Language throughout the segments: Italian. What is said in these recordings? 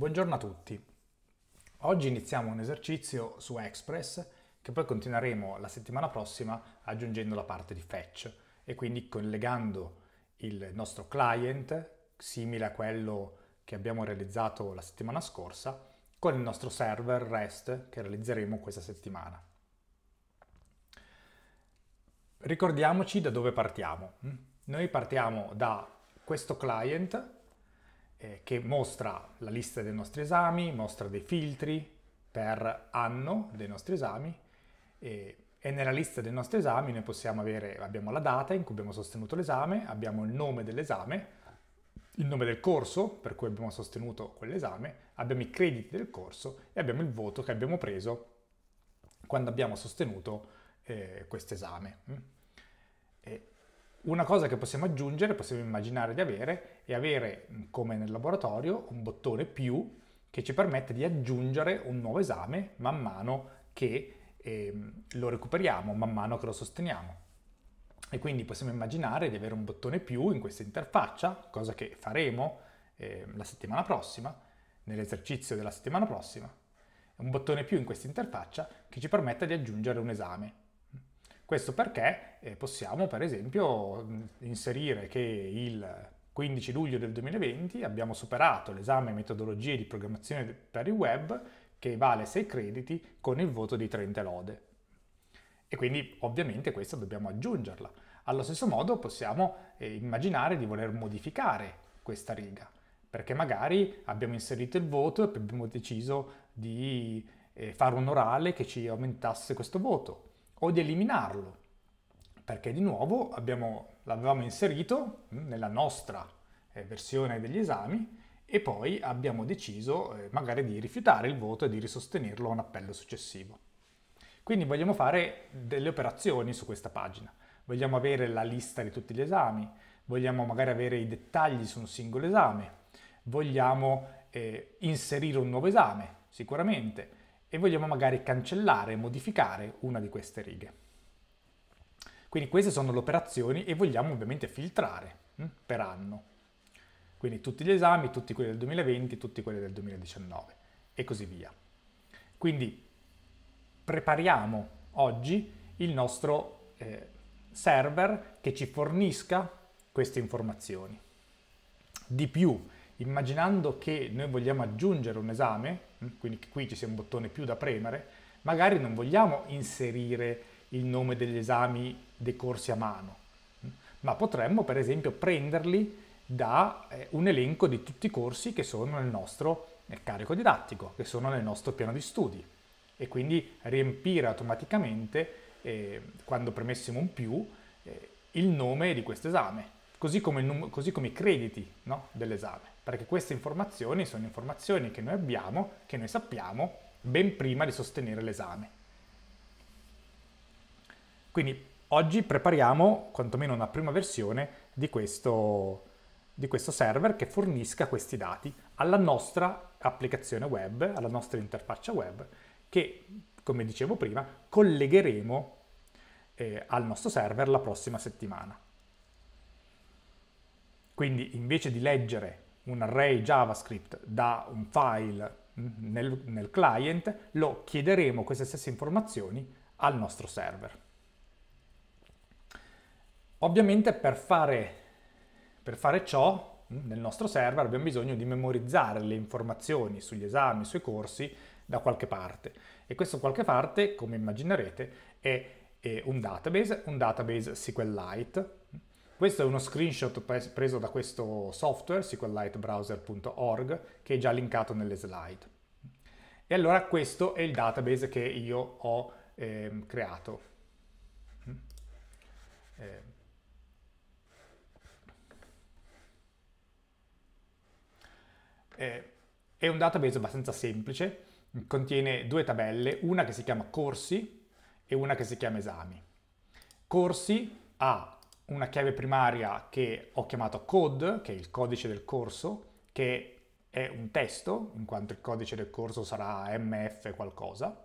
Buongiorno a tutti. Oggi iniziamo un esercizio su Express che poi continueremo la settimana prossima aggiungendo la parte di fetch e quindi collegando il nostro client, simile a quello che abbiamo realizzato la settimana scorsa, con il nostro server REST che realizzeremo questa settimana. Ricordiamoci da dove partiamo. Noi partiamo da questo client eh, che mostra la lista dei nostri esami, mostra dei filtri per anno dei nostri esami e, e nella lista dei nostri esami noi possiamo avere, abbiamo la data in cui abbiamo sostenuto l'esame, abbiamo il nome dell'esame, il nome del corso per cui abbiamo sostenuto quell'esame, abbiamo i crediti del corso e abbiamo il voto che abbiamo preso quando abbiamo sostenuto eh, quest'esame. Mm. Una cosa che possiamo aggiungere, possiamo immaginare di avere, è avere, mm, come nel laboratorio, un bottone più che ci permette di aggiungere un nuovo esame man mano che eh, lo recuperiamo, man mano che lo sosteniamo. E quindi possiamo immaginare di avere un bottone più in questa interfaccia, cosa che faremo eh, la settimana prossima, nell'esercizio della settimana prossima, un bottone più in questa interfaccia che ci permetta di aggiungere un esame questo perché eh, possiamo per esempio inserire che il 15 luglio del 2020 abbiamo superato l'esame metodologie di programmazione per il web che vale 6 crediti con il voto di 30 lode. E quindi ovviamente questa dobbiamo aggiungerla. Allo stesso modo possiamo eh, immaginare di voler modificare questa riga, perché magari abbiamo inserito il voto e abbiamo deciso di eh, fare un orale che ci aumentasse questo voto, o di eliminarlo, perché di nuovo l'avevamo inserito mm, nella nostra eh, versione degli esami e poi abbiamo deciso eh, magari di rifiutare il voto e di risostenerlo a un appello successivo. Quindi vogliamo fare delle operazioni su questa pagina. Vogliamo avere la lista di tutti gli esami, vogliamo magari avere i dettagli su un singolo esame, vogliamo eh, inserire un nuovo esame, sicuramente, e vogliamo magari cancellare, modificare una di queste righe. Quindi queste sono le operazioni e vogliamo ovviamente filtrare hm, per anno. Quindi tutti gli esami, tutti quelli del 2020, tutti quelli del 2019 e così via. Quindi prepariamo oggi il nostro eh, server che ci fornisca queste informazioni. Di più, immaginando che noi vogliamo aggiungere un esame, quindi qui ci sia un bottone più da premere, magari non vogliamo inserire il nome degli esami dei corsi a mano, ma potremmo per esempio prenderli da eh, un elenco di tutti i corsi che sono nel nostro carico didattico, che sono nel nostro piano di studi e quindi riempire automaticamente, eh, quando premessimo un più, eh, il nome di questo esame, così come, così come i crediti no, dell'esame perché queste informazioni sono informazioni che noi abbiamo, che noi sappiamo, ben prima di sostenere l'esame. Quindi oggi prepariamo quantomeno una prima versione di questo, di questo server che fornisca questi dati alla nostra applicazione web, alla nostra interfaccia web, che, come dicevo prima, collegheremo eh, al nostro server la prossima settimana. Quindi invece di leggere un array JavaScript da un file nel, nel client, lo chiederemo queste stesse informazioni al nostro server. Ovviamente per fare, per fare ciò mm, nel nostro server abbiamo bisogno di memorizzare le informazioni sugli esami, sui corsi da qualche parte e questo qualche parte, come immaginerete, è, è un database, un database SQLite questo è uno screenshot preso da questo software, sqlitebrowser.org, che è già linkato nelle slide. E allora questo è il database che io ho ehm, mm. eh, creato. Eh. è un database abbastanza semplice, contiene due tabelle, una che si chiama corsi e una che si chiama esami. Corsi ha una chiave primaria che ho chiamato code, che è il codice del corso, che è un testo, in quanto il codice del corso sarà mf qualcosa.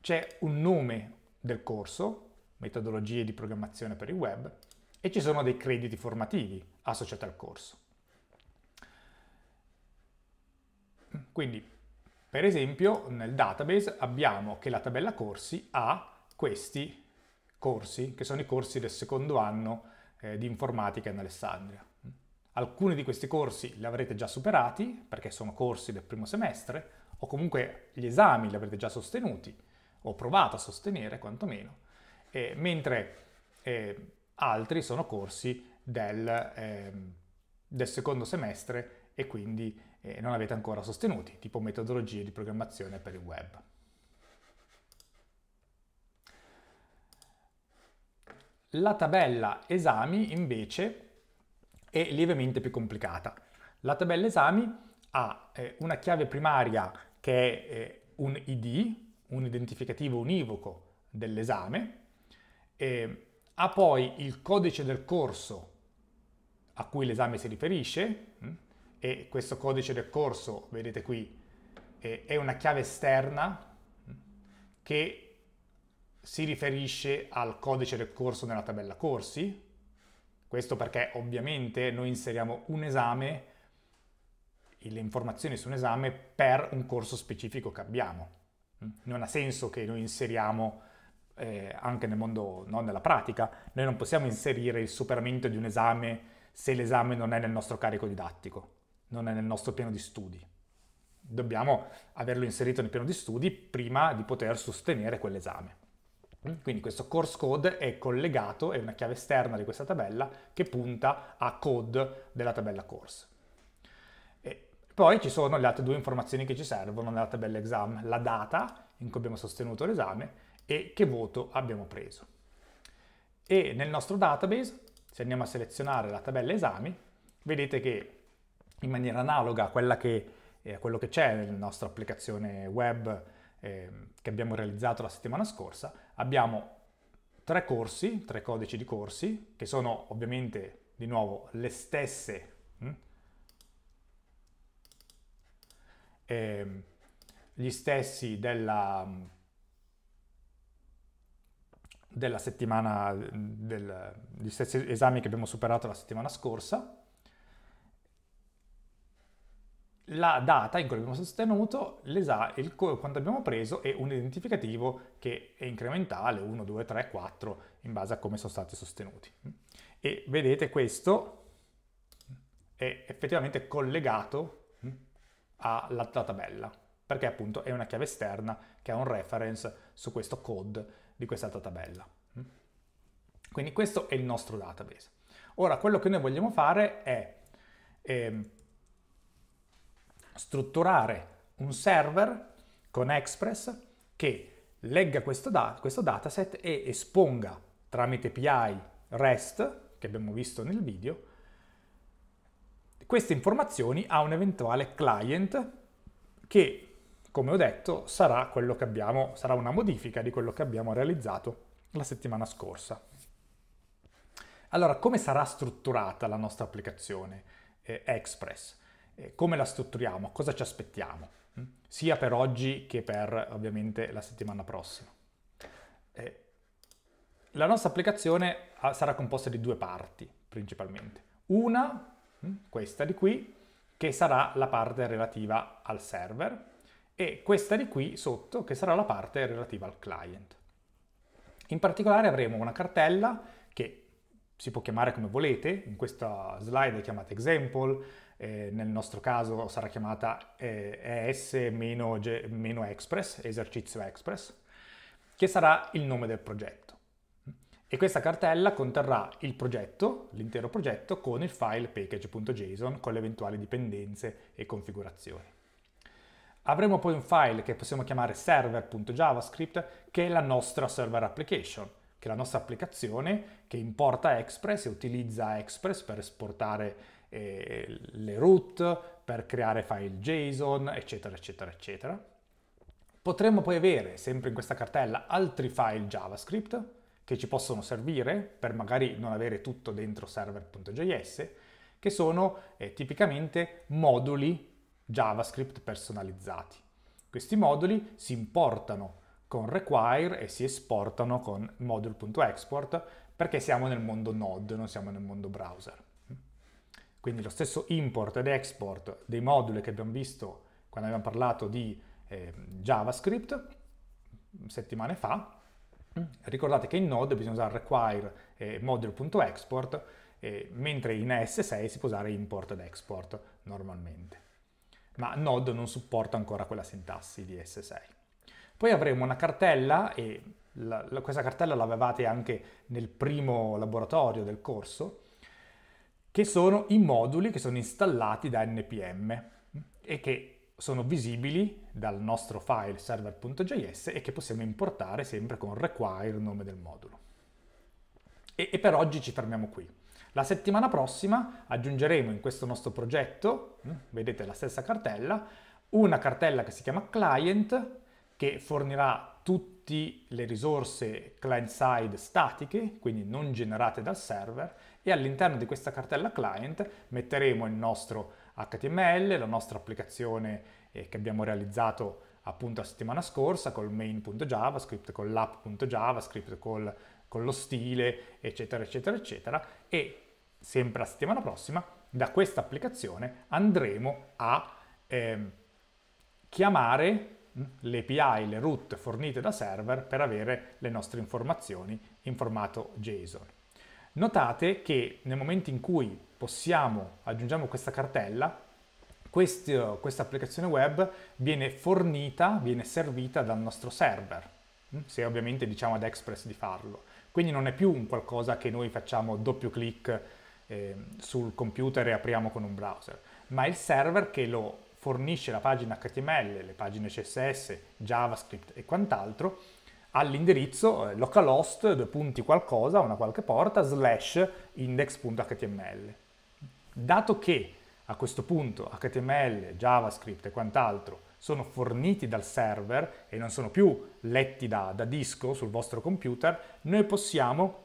C'è un nome del corso, metodologie di programmazione per il web, e ci sono dei crediti formativi associati al corso. Quindi, per esempio, nel database abbiamo che la tabella corsi ha questi corsi, che sono i corsi del secondo anno eh, di informatica in Alessandria. Alcuni di questi corsi li avrete già superati, perché sono corsi del primo semestre, o comunque gli esami li avrete già sostenuti, o provato a sostenere quantomeno, eh, mentre eh, altri sono corsi del, ehm, del secondo semestre e quindi eh, non avete ancora sostenuti, tipo metodologie di programmazione per il web. La tabella esami invece è lievemente più complicata. La tabella esami ha eh, una chiave primaria che è eh, un ID, un identificativo univoco dell'esame, eh, ha poi il codice del corso a cui l'esame si riferisce mh? Mm, e questo codice del corso, vedete qui, eh, è una chiave esterna mh? Mm, che si riferisce al codice del corso nella tabella corsi, questo perché ovviamente noi inseriamo un esame, le informazioni su un esame per un corso specifico che abbiamo. Mm? Non ha senso che noi inseriamo eh, anche nel mondo, no, nella pratica, noi non possiamo inserire il superamento di un esame se l'esame non è nel nostro carico didattico, non è nel nostro piano di studi. Dobbiamo averlo inserito nel piano di studi prima di poter sostenere quell'esame. Quindi questo course code è collegato, è una chiave esterna di questa tabella che punta a code della tabella course. E poi ci sono le altre due informazioni che ci servono nella tabella exam, la data in cui abbiamo sostenuto l'esame e che voto abbiamo preso. E nel nostro database, se andiamo a selezionare la tabella esami, vedete che in maniera analoga a, che, eh, a quello che c'è nella nostra applicazione web eh, che abbiamo realizzato la settimana scorsa, abbiamo tre corsi, tre codici di corsi, che sono ovviamente di nuovo le stesse hm? eh, gli stessi della, della settimana, del, gli stessi esami che abbiamo superato la settimana scorsa, la data in cui abbiamo sostenuto il, quanto abbiamo preso e un identificativo che è incrementale, 1, 2, 3, 4, in base a come sono stati sostenuti. E vedete questo è effettivamente collegato hm, alla tabella, perché appunto è una chiave esterna che ha un reference su questo code di questa tabella. Hm. Quindi questo è il nostro database. Ora, quello che noi vogliamo fare è... Eh, strutturare un server con Express che legga questo, da questo dataset e esponga tramite API REST, che abbiamo visto nel video, queste informazioni a un eventuale client che, come ho detto, sarà, abbiamo, sarà una modifica di quello che abbiamo realizzato la settimana scorsa. Allora, come sarà strutturata la nostra applicazione eh, Express? Eh, come la strutturiamo, cosa ci aspettiamo, mm? sia per oggi che per ovviamente la settimana prossima. Eh, la nostra applicazione ah, sarà composta di due parti principalmente. Una, mm, questa di qui, che sarà la parte relativa al server e questa di qui sotto che sarà la parte relativa al client. In particolare avremo una cartella che si può chiamare come volete, in questa slide è chiamata example, eh, nel nostro caso sarà chiamata eh, ES-Express, esercizio Express, che sarà il nome del progetto. E questa cartella conterrà il progetto, l'intero progetto, con il file package.json con le eventuali dipendenze e configurazioni. Avremo poi un file che possiamo chiamare server.javascript, che è la nostra server application, che è la nostra applicazione che importa Express e utilizza Express per esportare eh, le root, per creare file JSON, eccetera, eccetera, eccetera. Potremmo poi avere, sempre in questa cartella, altri file JavaScript che ci possono servire per magari non avere tutto dentro server.js, che sono eh, tipicamente moduli JavaScript personalizzati. Questi moduli si importano con require e si esportano con module.export perché siamo nel mondo node, non siamo nel mondo browser. Quindi lo stesso import ed export dei moduli che abbiamo visto quando abbiamo parlato di eh, JavaScript settimane fa. Mm. Ricordate che in Node bisogna usare require eh, module.export, eh, mentre in S6 si può usare import ed export normalmente. Ma Node non supporta ancora quella sintassi di S6. Poi avremo una cartella, e la, la, questa cartella l'avevate anche nel primo laboratorio del corso, che sono i moduli che sono installati da npm e che sono visibili dal nostro file server.js e che possiamo importare sempre con require nome del modulo. E, e per oggi ci fermiamo qui. La settimana prossima aggiungeremo in questo nostro progetto, mm, vedete la stessa cartella, una cartella che si chiama client che fornirà tutte le risorse client-side statiche, quindi non generate dal server, e all'interno di questa cartella client metteremo il nostro HTML, la nostra applicazione eh, che abbiamo realizzato appunto la settimana scorsa col main.javascript, con l'app.javascript, col, con lo stile, eccetera, eccetera, eccetera. E sempre la settimana prossima, da questa applicazione andremo a eh, chiamare mm, le API, le root fornite da server per avere le nostre informazioni in formato JSON. Notate che nel momento in cui possiamo, aggiungiamo questa cartella, questa applicazione web viene fornita, viene servita dal nostro server, mm? se ovviamente diciamo ad Express di farlo. Quindi non è più un qualcosa che noi facciamo doppio clic eh, sul computer e apriamo con un browser, ma è il server che lo fornisce la pagina HTML, le pagine CSS, JavaScript e quant'altro all'indirizzo eh, localhost, due punti qualcosa, una qualche porta, slash index.html. Dato che a questo punto HTML, JavaScript e quant'altro sono forniti dal server e non sono più letti da, da disco sul vostro computer, noi possiamo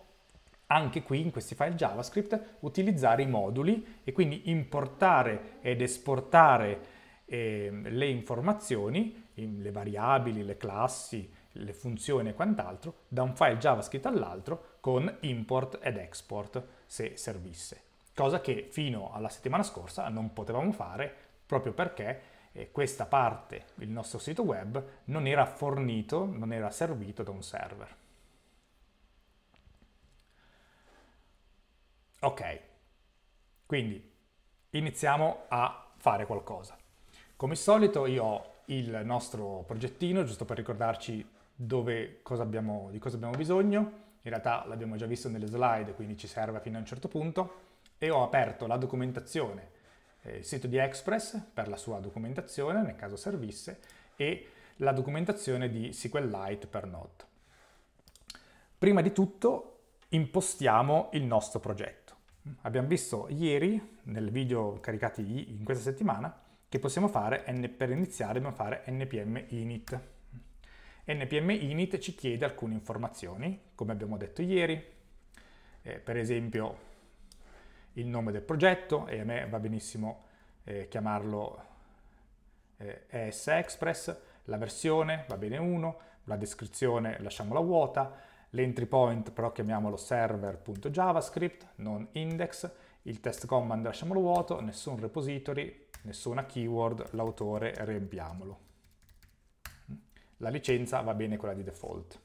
anche qui in questi file JavaScript utilizzare i moduli e quindi importare ed esportare eh, le informazioni, le variabili, le classi, le funzioni e quant'altro, da un file JavaScript all'altro con import ed export se servisse. Cosa che fino alla settimana scorsa non potevamo fare proprio perché eh, questa parte, il nostro sito web, non era fornito, non era servito da un server. Ok, quindi iniziamo a fare qualcosa. Come al solito io ho il nostro progettino, giusto per ricordarci dove, cosa abbiamo, di cosa abbiamo bisogno. In realtà l'abbiamo già visto nelle slide, quindi ci serve fino a un certo punto. E ho aperto la documentazione, eh, il sito di Express per la sua documentazione, nel caso servisse, e la documentazione di SQLite per Node. Prima di tutto impostiamo il nostro progetto. Abbiamo visto ieri, nel video caricati in questa settimana, che possiamo fare, per iniziare dobbiamo fare npm init. NPM init ci chiede alcune informazioni, come abbiamo detto ieri, eh, per esempio il nome del progetto e a me va benissimo eh, chiamarlo eh, ES Express, la versione va bene 1, la descrizione lasciamola vuota, l'entry point però chiamiamolo server.javascript, non index, il test command lasciamolo vuoto, nessun repository, nessuna keyword, l'autore riempiamolo la licenza va bene quella di default.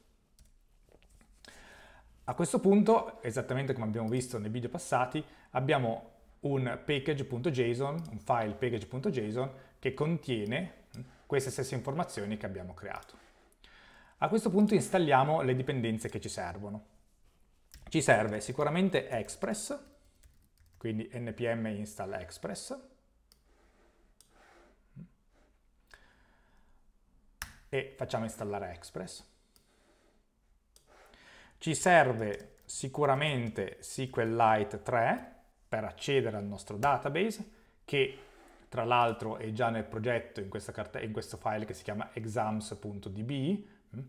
A questo punto, esattamente come abbiamo visto nei video passati, abbiamo un package.json, un file package.json che contiene queste stesse informazioni che abbiamo creato. A questo punto installiamo le dipendenze che ci servono. Ci serve sicuramente Express, quindi npm install Express, e facciamo installare Express. Ci serve sicuramente SQLite 3 per accedere al nostro database che tra l'altro è già nel progetto in, in, questo file che si chiama exams.db. Mm,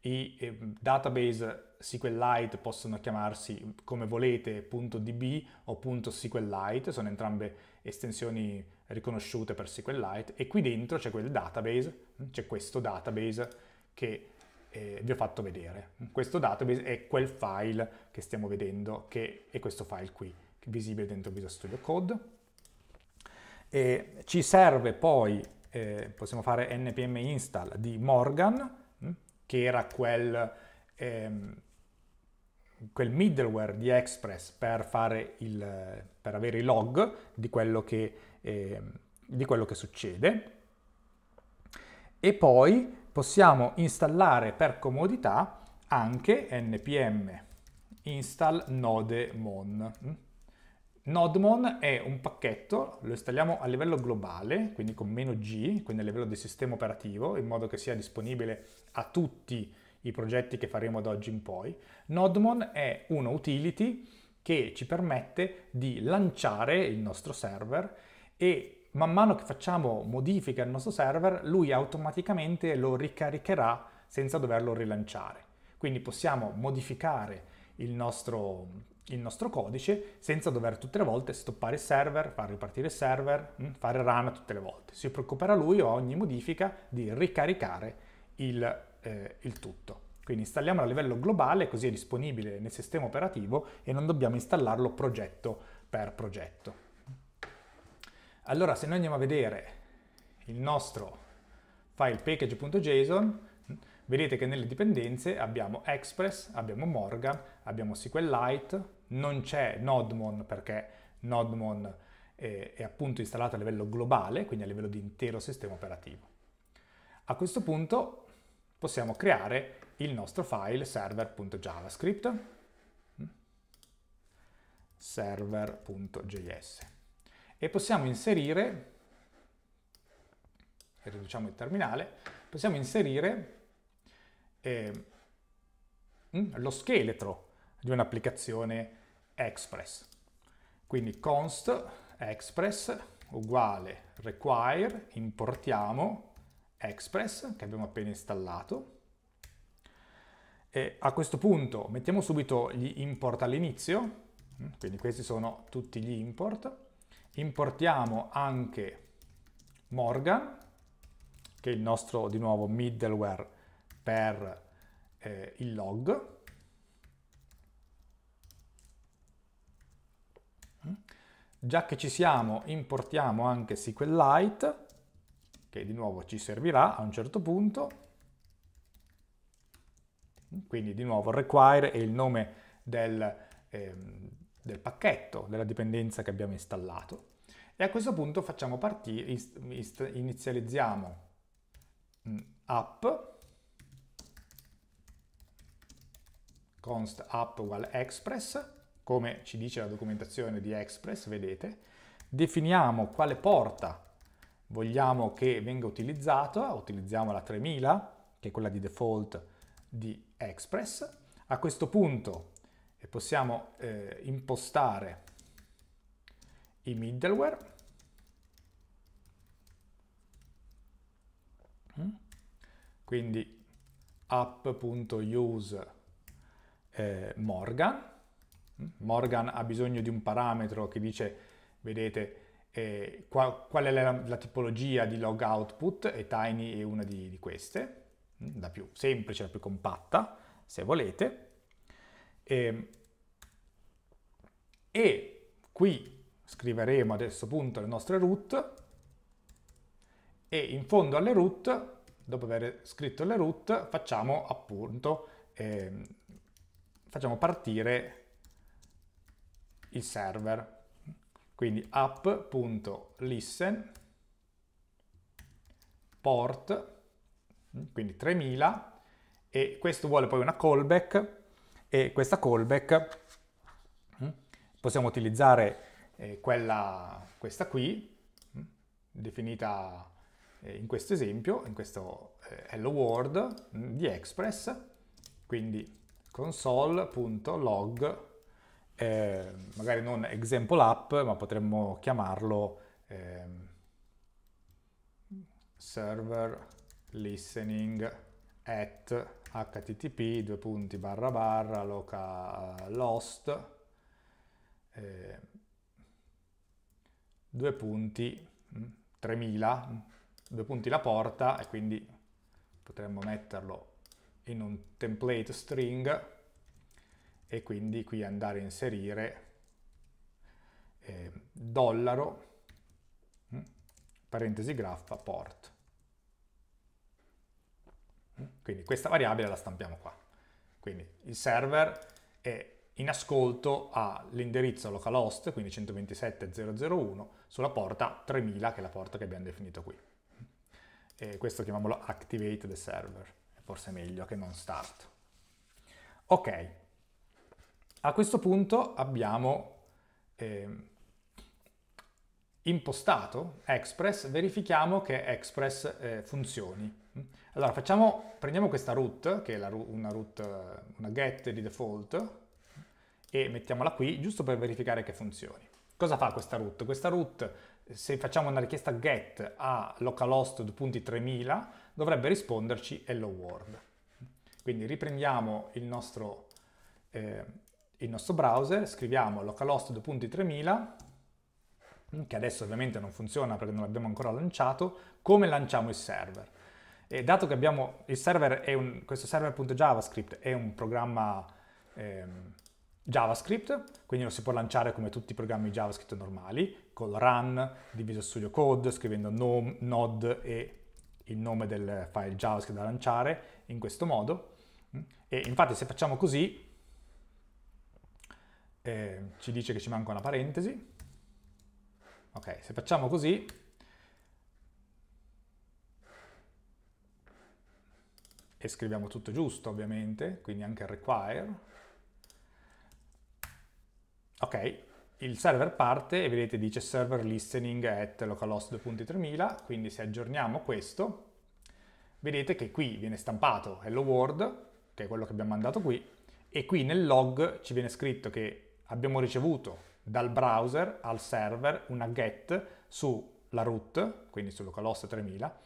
I ehm, database SQLite possono chiamarsi come volete .db o .sqlite, sono entrambe estensioni riconosciute per SQLite e qui dentro c'è quel database, c'è questo database che eh, vi ho fatto vedere. Questo database è quel file che stiamo vedendo, che è questo file qui, visibile dentro Visual Studio Code. E ci serve poi, eh, possiamo fare npm install di Morgan, hm, che era quel, ehm, quel middleware di Express per, il, per avere i log di quello che eh, di quello che succede e poi possiamo installare per comodità anche npm install nodemon. Nodemon è un pacchetto, lo installiamo a livello globale, quindi con meno G, quindi a livello di sistema operativo, in modo che sia disponibile a tutti i progetti che faremo da oggi in poi. Nodemon è una utility che ci permette di lanciare il nostro server e man mano che facciamo modifiche al nostro server, lui automaticamente lo ricaricherà senza doverlo rilanciare. Quindi possiamo modificare il nostro, il nostro codice senza dover tutte le volte stoppare il server, far ripartire il server, mm, fare rana tutte le volte. Si preoccuperà lui o ogni modifica di ricaricare il, eh, il tutto. Quindi installiamolo a livello globale, così è disponibile nel sistema operativo e non dobbiamo installarlo progetto per progetto. Allora, se noi andiamo a vedere il nostro file package.json, vedete che nelle dipendenze abbiamo Express, abbiamo Morgan, abbiamo SQLite, non c'è Nodmon perché Nodmon è, eh, è appunto installato a livello globale, quindi a livello di intero sistema operativo. A questo punto possiamo creare il nostro file server.javascript mm, server.js e possiamo inserire, e riduciamo il terminale, possiamo inserire eh, lo scheletro di un'applicazione Express. Quindi const Express uguale require, importiamo Express che abbiamo appena installato. E a questo punto mettiamo subito gli import all'inizio, mm, quindi questi sono tutti gli import importiamo anche Morgan, che è il nostro di nuovo middleware per eh, il log. Mm. Già che ci siamo, importiamo anche SQLite, che di nuovo ci servirà a un certo punto. Quindi di nuovo require è il nome del, eh, del pacchetto della dipendenza che abbiamo installato e a questo punto facciamo partire, inizializziamo mm, app const app uguale express come ci dice la documentazione di express vedete definiamo quale porta vogliamo che venga utilizzata utilizziamo la 3000 che è quella di default di express a questo punto e possiamo eh, impostare i middleware mm? quindi app.use eh, Morgan mm? Morgan ha bisogno di un parametro che dice vedete eh, qual, qual, è la, la, tipologia di log output e Tiny è una di, di queste mm? la più semplice, la più compatta se volete e, ehm, e qui scriveremo ad questo punto le nostre root e in fondo alle root, dopo aver scritto le root, facciamo appunto, eh, facciamo partire il server. Quindi app.listen port, quindi 3000, e questo vuole poi una callback e questa callback mm, possiamo utilizzare eh, quella, questa qui, mm, definita eh, in questo esempio, in questo eh, hello world mm, di Express, quindi console.log, eh, magari non example app, ma potremmo chiamarlo eh, server listening at http due punti barra barra localhost eh, eh, due punti 3000 mm, mm, due punti la porta e quindi potremmo metterlo in un template string e quindi qui andare a inserire eh, dollaro mm, parentesi graffa port quindi questa variabile la stampiamo qua. Quindi il server è in ascolto all'indirizzo localhost, quindi 127.0.0.1, sulla porta 3000, che è la porta che abbiamo definito qui. E questo chiamiamolo activate the server, è forse meglio che non start. Ok, a questo punto abbiamo eh, impostato Express, verifichiamo che Express eh, funzioni. Allora, facciamo, prendiamo questa root, che è la, una root, una get di default, e mettiamola qui, giusto per verificare che funzioni. Cosa fa questa root? Questa root, se facciamo una richiesta get a localhost.3000, dovrebbe risponderci hello world. Quindi riprendiamo il nostro, eh, il nostro browser, scriviamo localhost.3000, che adesso ovviamente non funziona perché non l'abbiamo ancora lanciato, come lanciamo il server? E dato che abbiamo il server, è un, questo server.javascript è un programma ehm, JavaScript, quindi lo si può lanciare come tutti i programmi JavaScript normali, col run, diviso studio code, scrivendo nom, node e il nome del file JavaScript da lanciare, in questo modo. E infatti se facciamo così, eh, ci dice che ci manca una parentesi. Ok, se facciamo così, e scriviamo tutto giusto ovviamente, quindi anche require. Ok, il server parte e vedete dice server listening at localhost2.3000, quindi se aggiorniamo questo, vedete che qui viene stampato hello world, che è quello che abbiamo mandato qui, e qui nel log ci viene scritto che abbiamo ricevuto dal browser al server una get sulla root, quindi su localhost 3000,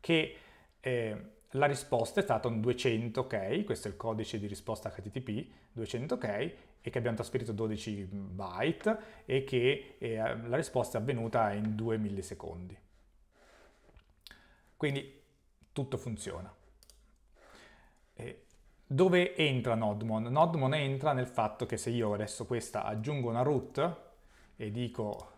che eh, la risposta è stata un 200 ok, questo è il codice di risposta HTTP, 200 ok, e che abbiamo trasferito 12 byte e che eh, la risposta è avvenuta in 2 millisecondi. Quindi tutto funziona. E eh, dove entra Nodmon? Nodmon entra nel fatto che se io adesso questa aggiungo una root e dico,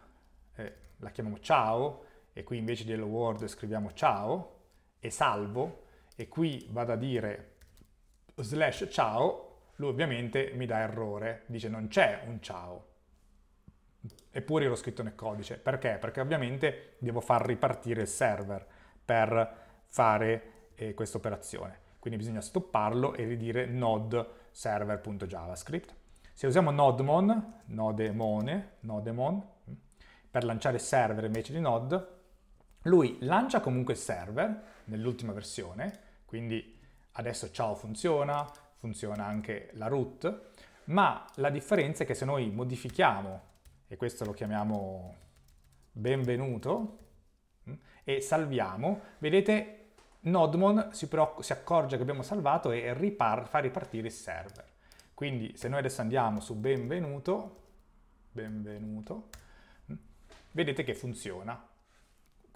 eh, la chiamiamo ciao, e qui invece di hello world scriviamo ciao, e salvo, e qui vado a dire slash ciao, lui ovviamente mi dà errore, dice non c'è un ciao. Eppure io l'ho scritto nel codice. Perché? Perché ovviamente devo far ripartire il server per fare eh, questa operazione. Quindi bisogna stopparlo e ridire node server.javascript. Se usiamo nodemon, nodemone, nodemon, mm, per lanciare server invece di node, lui lancia comunque il server nell'ultima versione, quindi adesso ciao funziona, funziona anche la root, ma la differenza è che se noi modifichiamo, e questo lo chiamiamo benvenuto, mm, e salviamo, vedete Nodmon si, si accorge che abbiamo salvato e fa ripartire il server. Quindi se noi adesso andiamo su benvenuto, benvenuto, mm, vedete che funziona.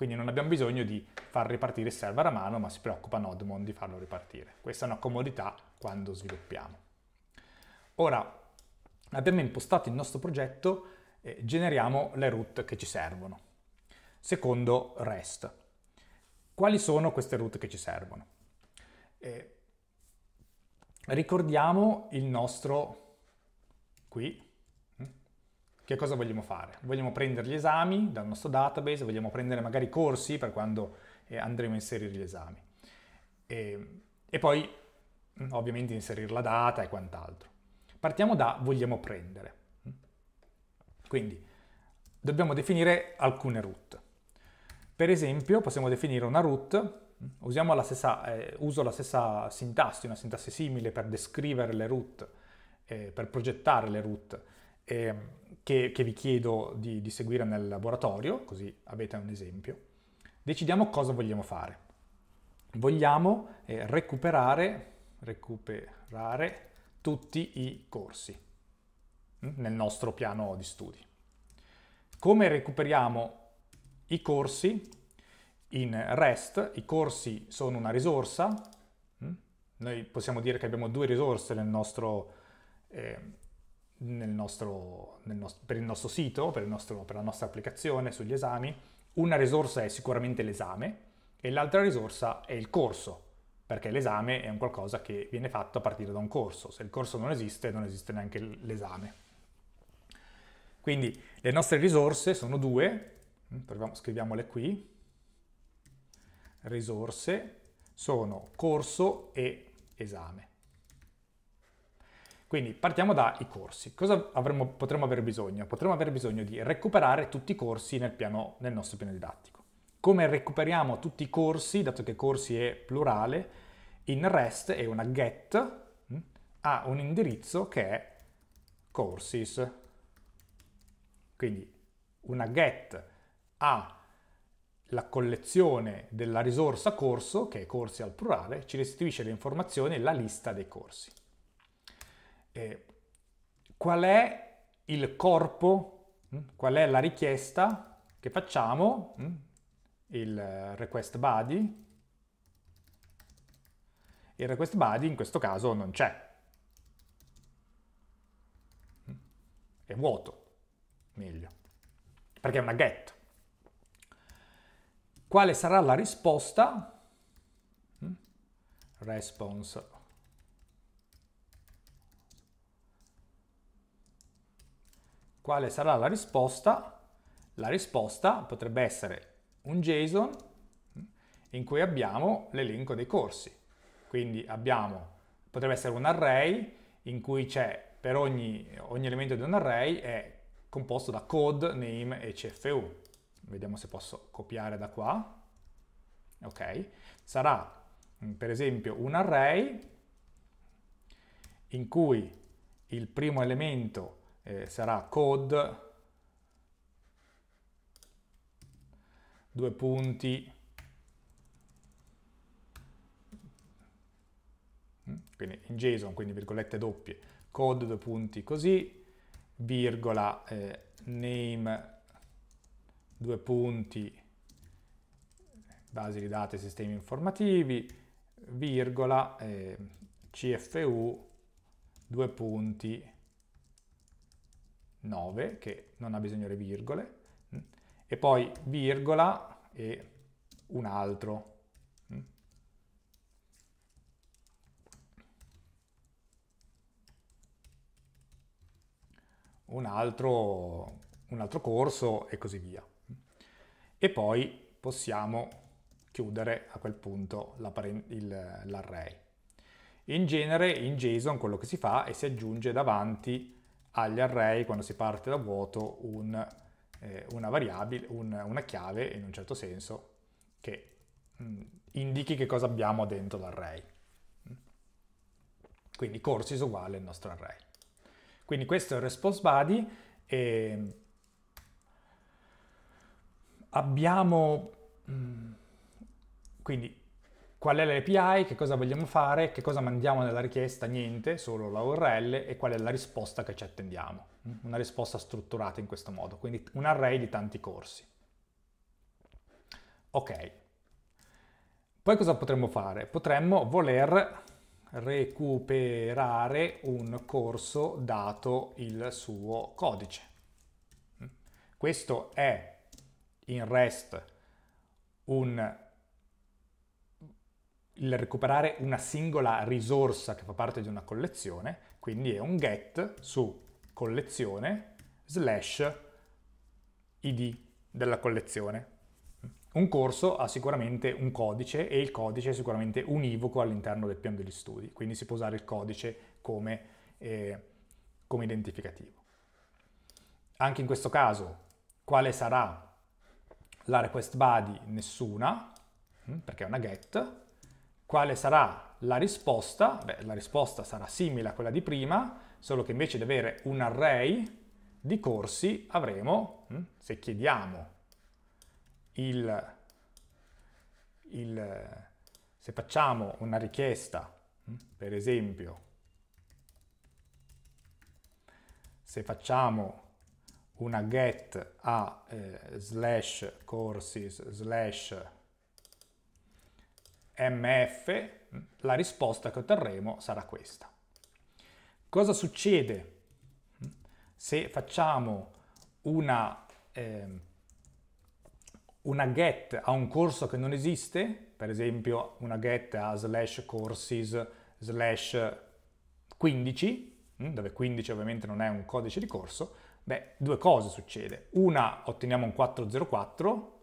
Quindi non abbiamo bisogno di far ripartire il server a mano, ma si preoccupa Nodemon di farlo ripartire. Questa è una comodità quando sviluppiamo. Ora, abbiamo impostato il nostro progetto e generiamo le root che ci servono. Secondo REST. Quali sono queste root che ci servono? Eh, ricordiamo il nostro qui che cosa vogliamo fare? Vogliamo prendere gli esami dal nostro database, vogliamo prendere magari corsi per quando eh, andremo a inserire gli esami. E, e poi mm, ovviamente inserire la data e quant'altro. Partiamo da vogliamo prendere. Quindi dobbiamo definire alcune root. Per esempio possiamo definire una root, mm, la stessa, eh, uso la stessa sintassi, una sintassi simile per descrivere le root, eh, per progettare le root eh, che, che, vi chiedo di, di seguire nel laboratorio, così avete un esempio, decidiamo cosa vogliamo fare. Vogliamo eh, recuperare, recuperare tutti i corsi mm, nel nostro piano di studi. Come recuperiamo i corsi in REST? I corsi sono una risorsa. Mm, noi possiamo dire che abbiamo due risorse nel nostro eh, nel nostro, nel nostro, per il nostro sito, per, il nostro, per la nostra applicazione, sugli esami. Una risorsa è sicuramente l'esame e l'altra risorsa è il corso, perché l'esame è un qualcosa che viene fatto a partire da un corso. Se il corso non esiste, non esiste neanche l'esame. Quindi le nostre risorse sono due, mm, Proviamo, scriviamole qui, risorse sono corso e esame. Quindi partiamo dai corsi. Cosa avremo, potremmo aver bisogno? Potremmo aver bisogno di recuperare tutti i corsi nel, piano, nel nostro piano didattico. Come recuperiamo tutti i corsi, dato che corsi è plurale, in REST è una get mm, a un indirizzo che è courses. Quindi una get ha la collezione della risorsa corso, che è corsi al plurale, ci restituisce le informazioni e la lista dei corsi eh, qual è il corpo, mm? qual è la richiesta che facciamo, mm? il eh, request body, il request body in questo caso non c'è, mm? è vuoto, meglio, perché è una get. Quale sarà la risposta? Response Quale sarà la risposta? La risposta potrebbe essere un JSON in cui abbiamo l'elenco dei corsi. Quindi abbiamo, potrebbe essere un array in cui c'è per ogni, ogni elemento di un array è composto da code, name e CFU. Vediamo se posso copiare da qua. Ok, sarà mm, per esempio un array in cui il primo elemento eh, sarà code due punti mm, quindi in JSON, quindi virgolette doppie, code due punti così, virgola eh, name due punti basi di dati sistemi informativi, virgola eh, CFU due punti 9 che non ha bisogno di virgole mm, e poi virgola e un altro. Mm. Un altro, un altro corso e così via. E poi possiamo chiudere a quel punto l'array. In genere in JSON quello che si fa è si aggiunge davanti agli array, quando si parte da vuoto, un, eh, una variabile, un, una chiave in un certo senso che mh, mm, indichi che cosa abbiamo dentro l'array. Quindi corsi is uguale al nostro array. Quindi questo è il response body e abbiamo mh, mm, quindi qual è l'API, che cosa vogliamo fare, che cosa mandiamo nella richiesta, niente, solo la URL e qual è la risposta che ci attendiamo. Mm? Una risposta strutturata in questo modo, quindi un array di tanti corsi. Ok. Poi cosa potremmo fare? Potremmo voler recuperare un corso dato il suo codice. Mm? Questo è in REST un il recuperare una singola risorsa che fa parte di una collezione, quindi è un get su collezione slash id della collezione. Un corso ha sicuramente un codice e il codice è sicuramente univoco all'interno del piano degli studi, quindi si può usare il codice come, eh, come identificativo. Anche in questo caso, quale sarà la request body? Nessuna, mm, perché è una get, quale sarà la risposta? Beh, la risposta sarà simile a quella di prima, solo che invece di avere un array di corsi avremo, hm, se chiediamo il, il se facciamo una richiesta, hm, per esempio, se facciamo una get a eh, slash courses slash MF, la risposta che otterremo sarà questa. Cosa succede mm, se facciamo una, eh, una get a un corso che non esiste, per esempio una get a slash courses slash 15, mm, dove 15 ovviamente non è un codice di corso, beh, due cose succede. Una, otteniamo un 404,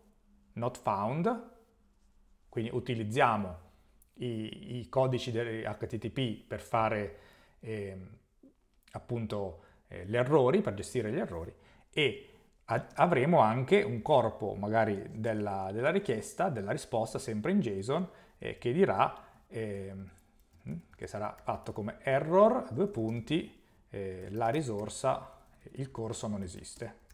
not found, quindi utilizziamo i, i codici del HTTP per fare eh, appunto eh, gli errori, per gestire gli errori e a, avremo anche un corpo magari della, della, richiesta, della risposta sempre in JSON eh, che dirà ehm, hm, che sarà fatto come error, due punti, eh, la risorsa, il corso non esiste.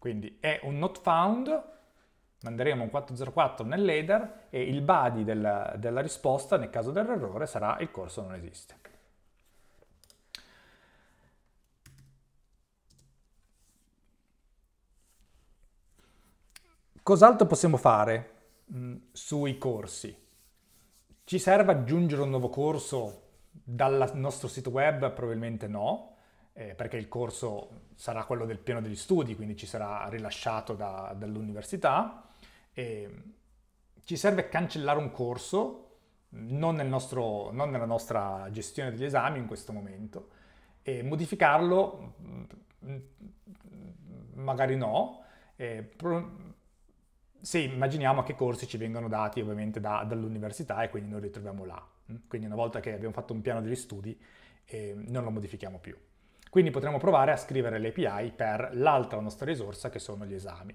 Quindi è un not found, manderemo un 404 nell'header e il body della, della risposta nel caso dell'errore sarà il corso non esiste. Cos'altro possiamo fare mh, mm, sui corsi? Ci serve aggiungere un nuovo corso dal nostro sito web? Probabilmente no, eh, perché il corso sarà quello del piano degli studi, quindi ci sarà rilasciato da, dall'università. E ci serve cancellare un corso, non, nel nostro, non nella nostra gestione degli esami in questo momento, e modificarlo mm, magari no. Eh, pro- se immaginiamo che corsi ci vengono dati ovviamente da, dall'università e quindi noi li troviamo là. Mm, quindi una volta che abbiamo fatto un piano degli studi eh, non lo modifichiamo più. Quindi potremmo provare a scrivere l'API per l'altra nostra risorsa che sono gli esami.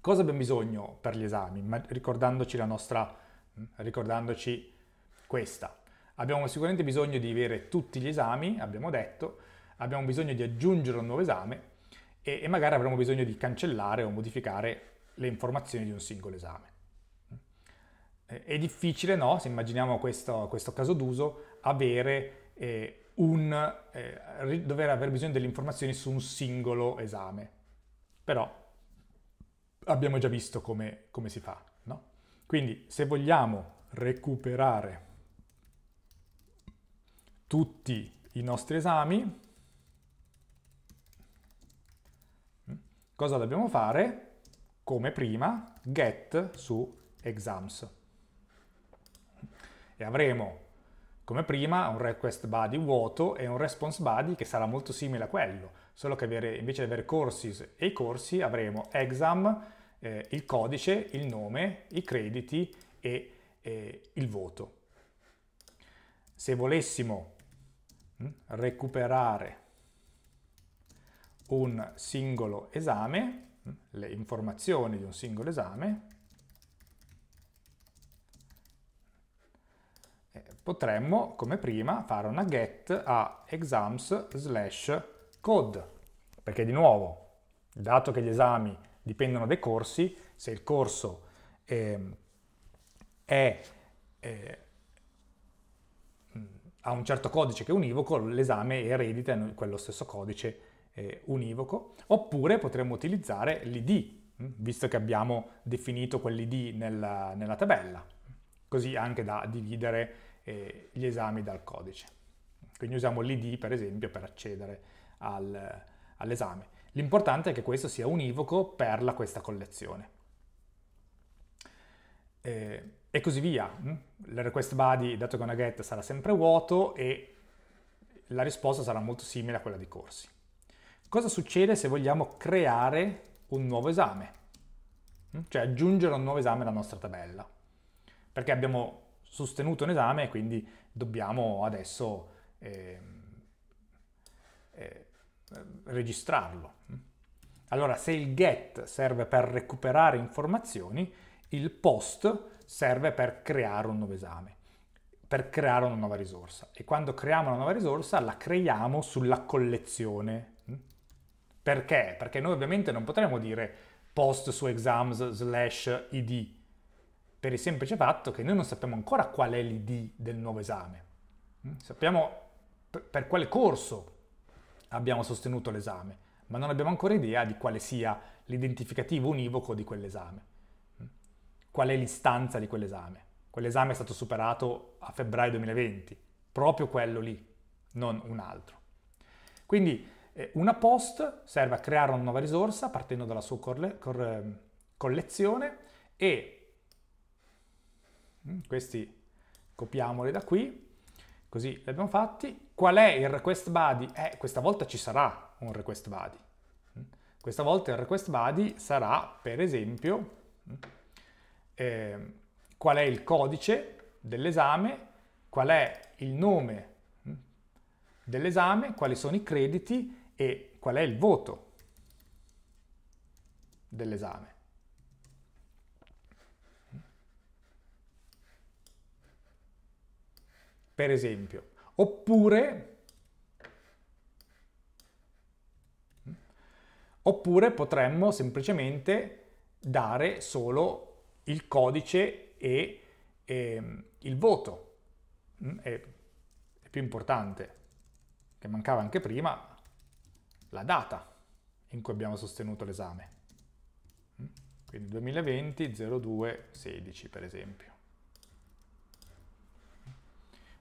Cosa abbiamo bisogno per gli esami? Ma ricordandoci la nostra, mm, ricordandoci questa. Abbiamo sicuramente bisogno di avere tutti gli esami, abbiamo detto, abbiamo bisogno di aggiungere un nuovo esame e, e magari avremo bisogno di cancellare o modificare le informazioni di un singolo esame. Mm. È difficile, no? Se immaginiamo questo, questo caso d'uso, avere eh, un, eh, dover avere bisogno delle informazioni su un singolo esame. Però abbiamo già visto come, come si fa, no? Quindi se vogliamo recuperare tutti i nostri esami, mm, cosa dobbiamo fare? Come prima, get su exams. E avremo come prima, un request body vuoto e un response body che sarà molto simile a quello, solo che avere, invece di avere courses e i corsi avremo exam, eh, il codice, il nome, i crediti e eh, il voto. Se volessimo mh, mm, recuperare un singolo esame, mh, mm, le informazioni di un singolo esame, potremmo, come prima, fare una get a exams slash code, perché di nuovo, dato che gli esami dipendono dai corsi, se il corso eh, è, eh, ha un certo codice che è univoco, l'esame eredita quello stesso codice eh, univoco, oppure potremmo utilizzare l'id, hm, visto che abbiamo definito quell'id nella, nella tabella, così anche da dividere eh, gli esami dal codice. Quindi usiamo l'ID per esempio per accedere al, all'esame. L'importante è che questo sia univoco per la, questa collezione. Eh, e così via. Il hm? request body, dato che è una get, sarà sempre vuoto e la risposta sarà molto simile a quella di corsi. Cosa succede se vogliamo creare un nuovo esame? Hm? Cioè aggiungere un nuovo esame alla nostra tabella. Perché abbiamo sostenuto un esame e quindi dobbiamo adesso eh, eh, registrarlo. Allora, se il get serve per recuperare informazioni, il post serve per creare un nuovo esame, per creare una nuova risorsa. E quando creiamo una nuova risorsa, la creiamo sulla collezione. Perché? Perché noi ovviamente non potremmo dire post su exams slash id, per il semplice fatto che noi non sappiamo ancora qual è l'ID del nuovo esame. Mm? Sappiamo per quale corso abbiamo sostenuto l'esame, ma non abbiamo ancora idea di quale sia l'identificativo univoco di quell'esame, mm? qual è l'istanza di quell'esame. Quell'esame è stato superato a febbraio 2020, proprio quello lì, non un altro. Quindi eh, una post serve a creare una nuova risorsa partendo dalla sua mm, collezione e Mm, questi copiamoli da qui, così li abbiamo fatti. Qual è il request body? Eh, questa volta ci sarà un request body. Mm, questa volta il request body sarà, per esempio, eh, qual è il codice dell'esame, qual è il nome dell'esame, quali sono i crediti e qual è il voto dell'esame. per esempio. Oppure, oppure potremmo semplicemente dare solo il codice e, e ehm, il voto. E, mm, è più importante, che mancava anche prima, la data in cui abbiamo sostenuto l'esame. Mm, quindi 2020 02 16 per esempio.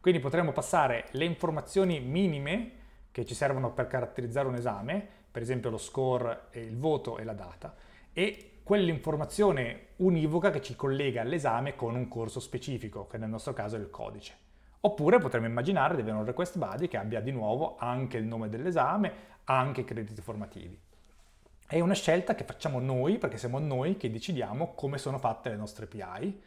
Quindi potremmo passare le informazioni minime che ci servono per caratterizzare un esame, per esempio lo score, il voto e la data, e quell'informazione univoca che ci collega all'esame con un corso specifico, che nel nostro caso è il codice. Oppure potremmo immaginare di avere un request body che abbia di nuovo anche il nome dell'esame, anche i crediti formativi. È una scelta che facciamo noi, perché siamo noi che decidiamo come sono fatte le nostre API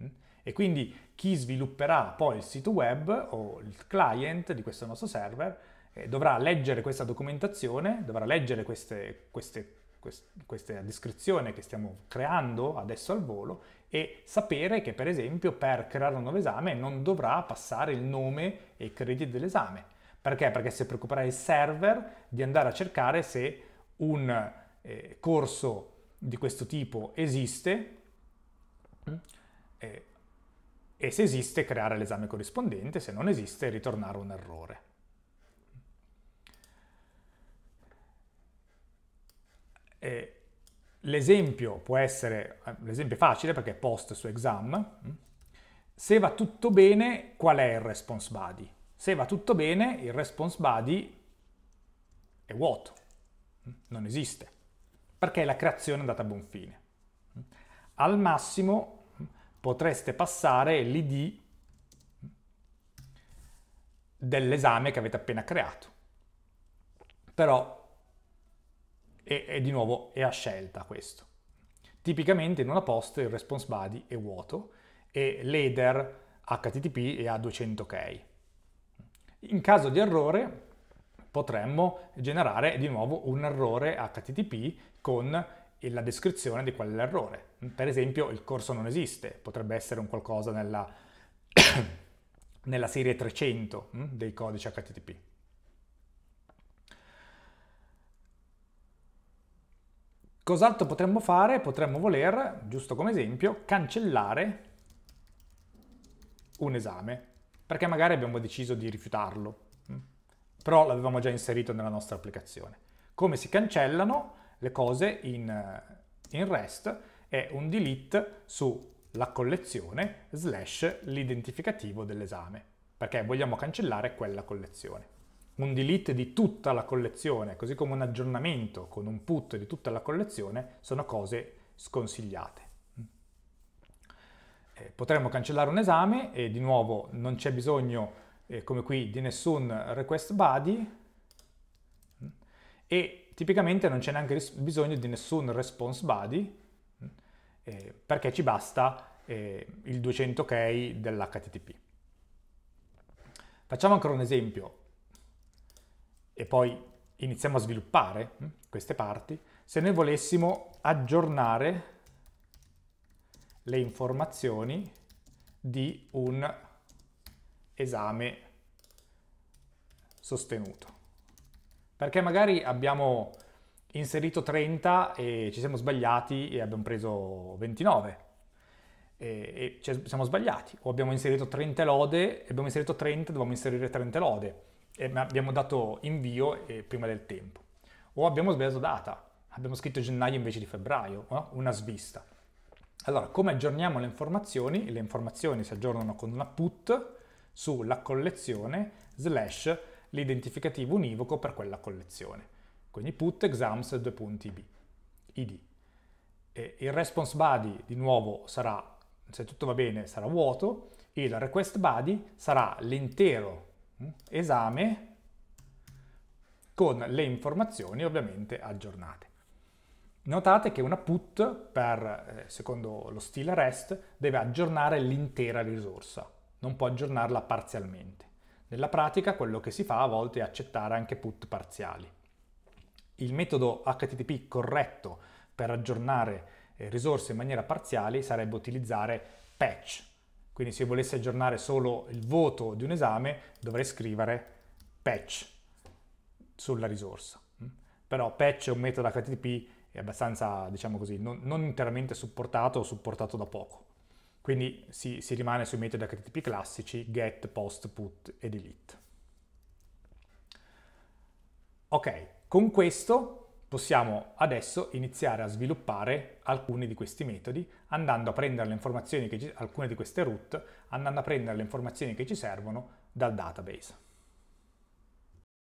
mm, e quindi chi svilupperà poi il sito web o il client di questo nostro server eh, dovrà leggere questa documentazione, dovrà leggere queste, queste, quest, questa descrizione che stiamo creando adesso al volo e sapere che per esempio per creare un nuovo esame non dovrà passare il nome e i crediti dell'esame. Perché? Perché si preoccuperà il server di andare a cercare se un eh, corso di questo tipo esiste eh, e se esiste creare l'esame corrispondente, se non esiste ritornare un errore. L'esempio può essere, eh, l'esempio è facile perché è post su exam, mm? se va tutto bene qual è il response body? Se va tutto bene il response body è vuoto, mm? non esiste, perché la creazione è andata a buon fine. Mm? Al massimo potreste passare l'id dell'esame che avete appena creato. Però è, è, di nuovo è a scelta questo. Tipicamente in una post il response body è vuoto e l'header HTTP è a 200 k In caso di errore potremmo generare di nuovo un errore HTTP con la descrizione di qual è l'errore. Per esempio il corso non esiste, potrebbe essere un qualcosa nella, nella serie 300 mh, mm, dei codici HTTP. Cos'altro potremmo fare? Potremmo voler, giusto come esempio, cancellare un esame, perché magari abbiamo deciso di rifiutarlo, mm. però l'avevamo già inserito nella nostra applicazione. Come si cancellano le cose in, in REST? è un delete sulla collezione slash l'identificativo dell'esame, perché vogliamo cancellare quella collezione. Un delete di tutta la collezione, così come un aggiornamento con un put di tutta la collezione, sono cose sconsigliate. Eh, potremmo cancellare un esame e di nuovo non c'è bisogno, eh, come qui, di nessun request body mm. e tipicamente non c'è neanche bisogno di nessun response body eh, perché ci basta eh, il 200K dell'HTTP. Facciamo ancora un esempio e poi iniziamo a sviluppare hm, queste parti. Se noi volessimo aggiornare le informazioni di un esame sostenuto. Perché magari abbiamo inserito 30 e ci siamo sbagliati e abbiamo preso 29. E, e ci siamo sbagliati. O abbiamo inserito 30 lode, e abbiamo inserito 30, dovevamo inserire 30 lode. E abbiamo dato invio e prima del tempo. O abbiamo sbagliato data, abbiamo scritto gennaio invece di febbraio, no? una svista. Allora, come aggiorniamo le informazioni? Le informazioni si aggiornano con una put sulla collezione slash l'identificativo univoco per quella collezione. Quindi put exams2.ib, id. E il response body di nuovo sarà, se tutto va bene, sarà vuoto, e il request body sarà l'intero mm, esame con le informazioni ovviamente aggiornate. Notate che una put, per, eh, secondo lo stile REST, deve aggiornare l'intera risorsa, non può aggiornarla parzialmente. Nella pratica quello che si fa a volte è accettare anche put parziali il metodo HTTP corretto per aggiornare eh, risorse in maniera parziale sarebbe utilizzare patch. Quindi se io volessi aggiornare solo il voto di un esame dovrei scrivere patch sulla risorsa. Mm? Però patch è un metodo HTTP abbastanza, diciamo così, non, non interamente supportato o supportato da poco. Quindi si, si rimane sui metodi HTTP classici get, post, put e delete. Ok, con questo possiamo adesso iniziare a sviluppare alcuni di questi metodi andando a prendere le informazioni che ci, alcune di queste root andando a prendere le informazioni che ci servono dal database.